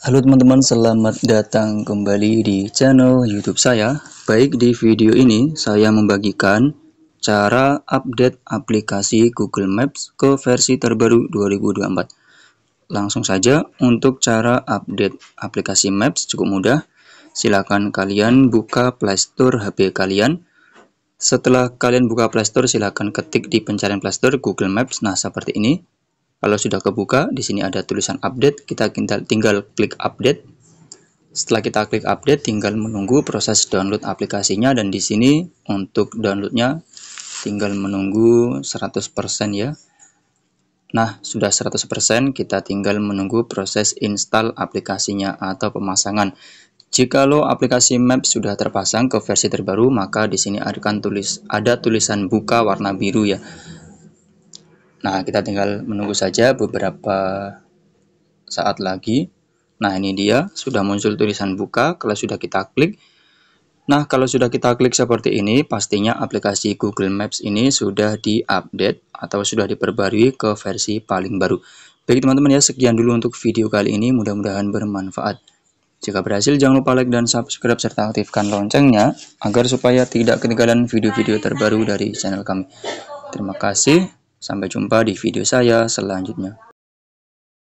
Halo teman-teman, selamat datang kembali di channel YouTube saya. Baik, di video ini saya membagikan cara update aplikasi Google Maps ke versi terbaru 2024. Langsung saja, untuk cara update aplikasi Maps cukup mudah. Silakan kalian buka Playstore HP kalian. Setelah kalian buka Playstore, silakan ketik di pencarian Playstore Google Maps. Nah, seperti ini. Kalau sudah kebuka, di sini ada tulisan update, kita tinggal klik update. Setelah kita klik update, tinggal menunggu proses download aplikasinya dan di sini untuk downloadnya tinggal menunggu 100% ya. Nah, sudah 100% kita tinggal menunggu proses install aplikasinya atau pemasangan. Jika lo aplikasi Maps sudah terpasang ke versi terbaru, maka di sini akan tulis ada tulisan buka warna biru ya. Nah, kita tinggal menunggu saja beberapa saat lagi. Nah, ini dia, sudah muncul tulisan buka, kalau sudah kita klik. Nah, kalau sudah kita klik seperti ini, pastinya aplikasi Google Maps ini sudah di-update atau sudah diperbarui ke versi paling baru. Baik teman-teman ya, sekian dulu untuk video kali ini, mudah-mudahan bermanfaat. Jika berhasil, jangan lupa like dan subscribe serta aktifkan loncengnya agar supaya tidak ketinggalan video-video terbaru dari channel kami. Terima kasih. Sampai jumpa di video saya selanjutnya.